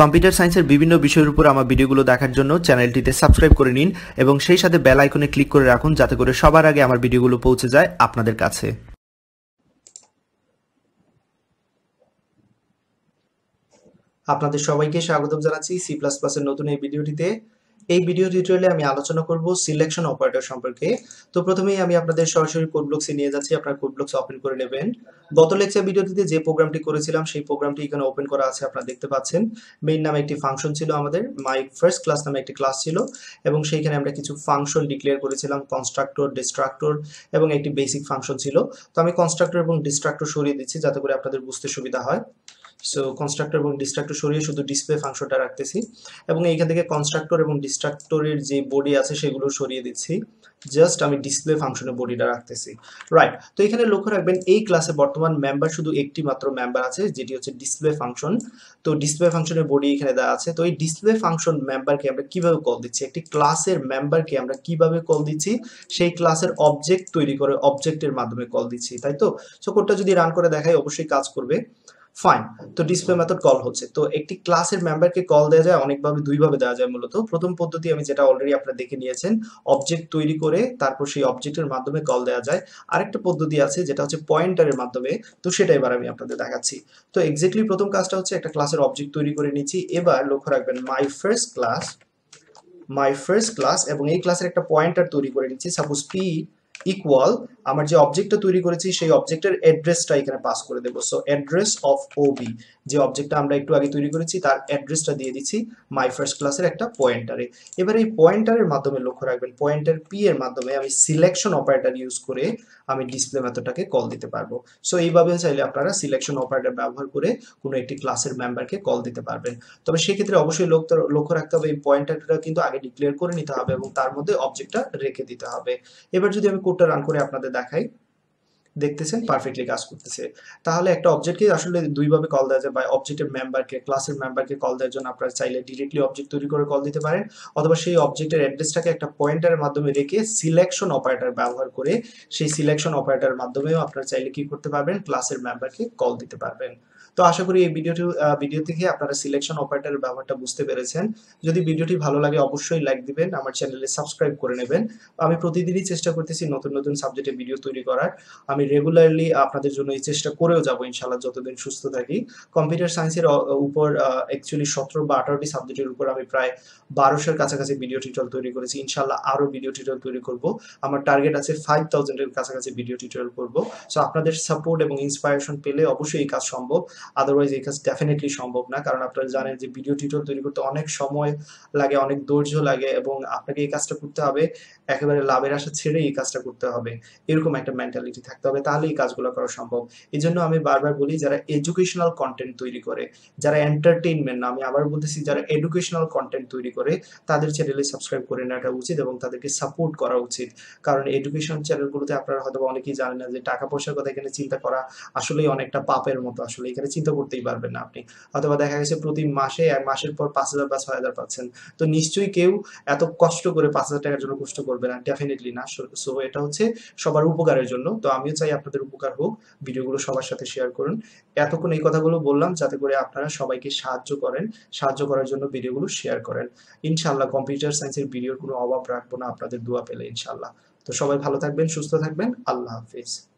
computer সায়েন্সের বিভিন্ন বিষয়ের উপর আমার ভিডিওগুলো দেখার জন্য চ্যানেলটিতে সাবস্ক্রাইব করে নিন এবং সেই সাথে বেল আইকনে ক্লিক করে রাখুন যাতে করে সবার আগে আমার ভিডিওগুলো পৌঁছে যায় আপনাদের কাছে আপনাদের সবাইকে স্বাগত জানাচ্ছি সি প্লাস প্লাসের নতুন এই ভিডিওটিতে এই ভিডিও টিউটোরিয়ালে আমি আলোচনা করব সিলেকশন অপারেটর সম্পর্কে তো প্রথমেই আমি আপনাদের সরাসরি কোড ব্লকসে নিয়ে যাচ্ছি আপনারা কোড ব্লকস ওপেন করে নেবেন গত লেকচার ভিডিওতে যে প্রোগ্রামটি করেছিলাম সেই প্রোগ্রামটি এখানে ওপেন করা আছে আপনারা দেখতে পাচ্ছেন মেইন নামে একটি ফাংশন ছিল আমাদের মাই ফার্স্ট ক্লাস নামে একটি ক্লাস ছিল এবং সেইখানে আমরা কিছু ফাংশন ডিক্লেয়ার করেছিলাম কনস্ট্রাক্টর ডিস্ট্রাক্টর এবং একটি বেসিক ফাংশন ছিল তো আমি কনস্ট্রাক্টর এবং ডিস্ট্রাক্টর সরিয়ে দিচ্ছি যাতে করে আপনাদের বুঝতে সুবিধা হয় সো কনস্ট্রাক্টর এবং ডিস্ট্রাক্টর সরিয়ে শুধু ডিসপ্লে ফাংশনটা রাখতেছি এবং এইখান থেকে কনস্ট্রাক্টর এবং ইনস্ট্রাক্টরের যে বডি আছে সেগুলো সরিয়ে দিচ্ছি জাস্ট আমি ডিসপ্লে ফাংশনে বডিটা রাখতেছি রাইট তো এখানে লক্ষ্য রাখবেন এই ক্লাসে বর্তমান মেম্বার শুধু একটি মাত্র মেম্বার আছে যেটি হচ্ছে ডিসপ্লে ফাংশন তো ডিসপ্লে ফাংশনের বডি এখানে দেওয়া আছে তো এই ডিসপ্লে ফাংশন মেম্বারকে আমরা কিভাবে কল দিচ্ছি একটি ক্লাসের মেম্বারকে আমরা কিভাবে কল দিচ্ছি সেই ক্লাসের অবজেক্ট তৈরি করে অবজেক্টের মাধ্যমে কল দিচ্ছি তাই তো সো কোডটা যদি রান করে দেখায় অবশ্যই কাজ করবে ফাইন তো ডিসপ্লে মেথড কল হচ্ছে তো একটি ক্লাসের মেম্বারকে কল দেওয়া যায় অনেকভাবে দুইভাবে দেওয়া যায় মূলত প্রথম পদ্ধতি আমি যেটা অলরেডি আপনারা দেখে নিয়েছেন অবজেক্ট তৈরি করে তারপর সেই অবজেক্টের মাধ্যমে কল দেওয়া যায় আরেকটা পদ্ধতি আছে যেটা হচ্ছে পয়েন্টারের মাধ্যমে তো সেটা এবার আমি আপনাদের দেখাচ্ছি তো এক্স্যাক্টলি প্রথম কাজটা হচ্ছে একটা ক্লাসের অবজেক্ট তৈরি করে নিচ্ছি এবার লক্ষ্য রাখবেন my first class my first class এবং এই ক্লাসের একটা পয়েন্টার তৈরি করে নিচ্ছি সাপোজ পি ইকুয়াল আমার যে অবজেক্টটা তৈরি করেছি সেই অবজেক্টের অ্যাড্রেসটা এখানে পাস করে দেবো সো অ্যাড্রেস অফ ওবি যে অবজেক্টটা আমরা একটু আগে তৈরি করেছি তার অ্যাড্রেসটা দিয়ে দিচ্ছি মাই ফার্স্ট ক্লাসের একটা পয়েন্টারে এবার এই পয়েন্টারের মাধ্যমে লক্ষ্য রাখবেন পয়েন্টার পি এর মাধ্যমে আমি সিলেকশন অপারেটর ইউজ করে আমি ডিসপ্লে মেথডটাকে কল দিতে পারবো সো এইভাবে চাইলে আপনারা সিলেকশন অপারেটর ব্যবহার করে কোনো একটি ক্লাসের মেম্বারকে কল দিতে পারবেন তবে সেক্ষেত্রে অবশ্যই লক্ষ্য রাখতে হবে এই পয়েন্টারটা কিন্তু আগে ডিক্লেয়ার করে নিতে হবে এবং তার মধ্যে অবজেক্টটা রেখে দিতে হবে এবার যদি আমি কোডটা রান করে আপনাদের দেখাই দেখতেছেন পারফেক্টলি কাজ করতেছে তাহলে একটা অবজেক্টকে আসলে দুইভাবে কল দেওয়া যায় বা অবজেক্টের মেম্বারকে ক্লাসের মেম্বারকে কল দেওয়ার জন্য আপনারা চাইলে ডিরেক্টলি অবজেক্ট তৈরি করে কল দিতে পারেন অথবা সেই অবজেক্টের অ্যাড্রেসটাকে একটা পয়েন্টারের মাধ্যমে রেখে সিলেকশন অপারেটার ব্যবহার করে সেই সিলেকশন অপারেটার মাধ্যমেও আপনারা চাইলে কি করতে পারবেন ক্লাসের মেম্বারকে কল দিতে পারবেন তো আশা করি এই ভিডিওটি ভিডিও থেকে আপনারা সিলেকশন অপারেটার ব্যবহারটা বুঝতে পেরেছেন যদি ভিডিওটি ভালো লাগে অবশ্যই লাইক দিবেন আমার চ্যানেলে সাবস্ক্রাইব করে নেবেন আমি প্রতিদিনই চেষ্টা করতেছি নতুন নতুন সাবজেক্টে ভিডিও তৈরি করার আমি আমি রেগুলারলি আপনাদের জন্য এই চেষ্টা করেও যাবো ইনশাল্লাহ যতদিন সুস্থ থাকি কম্পিউটার সায়েন্সের উপর অ্যাকচুয়ালি সতেরো বা আঠারোটি সাবজেক্টের উপর আমি প্রায় বারোশোর কাছাকাছি ভিডিও টিউটোরিয়াল তৈরি করেছি ইনশাল্লাহ আরও ভিডিও টিউটোরিয়াল তৈরি করব আমার টার্গেট আছে ফাইভ থাউজেন্ডের কাছাকাছি ভিডিও টিউটোরিয়াল করব সো আপনাদের সাপোর্ট এবং ইন্সপায়ারেশন পেলে অবশ্যই এই কাজ সম্ভব আদারওয়াইজ এই কাজ ডেফিনেটলি সম্ভব না কারণ আপনারা জানেন যে ভিডিও টিউটোরিয়াল তৈরি করতে অনেক সময় লাগে অনেক ধৈর্য লাগে এবং আপনাকে এই কাজটা করতে হবে একেবারে লাভের আশা ছেড়ে এই কাজটা করতে হবে এরকম একটা মেন্টালিটি থাকতে হবে তাহলে এই কাজগুলো করা সম্ভব এই জন্য আমি বারবার বলি যারা এডুকেশনাল কন্টেন্ট তৈরি করে যারা এন্টারটেইনমেন্ট আমি আবার বলতেছি যারা এডুকেশনাল কন্টেন্ট তৈরি করে তাদের চ্যানেলে সাবস্ক্রাইব করে নেওয়াটা উচিত এবং তাদেরকে সাপোর্ট করা উচিত কারণ এডুকেশনাল চ্যানেলগুলোতে আপনারা হয়তো অনেকেই জানেন না যে টাকা পয়সার কথা এখানে চিন্তা করা আসলেই অনেকটা পাপের মতো আসলে এখানে চিন্তা করতেই পারবেন না আপনি অথবা দেখা গেছে প্রতি মাসে এক মাসের পর পাঁচ হাজার বা ছয় হাজার পাচ্ছেন তো নিশ্চয়ই কেউ এত কষ্ট করে পাঁচ হাজার টাকার জন্য কষ্ট করবে না ডেফিনেটলি না সো এটা হচ্ছে সবার উপকারের জন্য তো আমিও চাই আপনাদের উপকার হোক ভিডিওগুলো সবার সাথে শেয়ার করুন এতক্ষণ এই কথাগুলো বললাম যাতে করে আপনারা সবাইকে সাহায্য করেন সাহায্য করার জন্য ভিডিওগুলো শেয়ার করেন ইনশাল্লাহ কম্পিউটার সায়েন্সের ভিডিওর কোনো অভাব রাখবো না আপনাদের দোয়া পেলে ইনশাল্লাহ তো সবাই ভালো থাকবেন সুস্থ থাকবেন আল্লাহ হাফিজ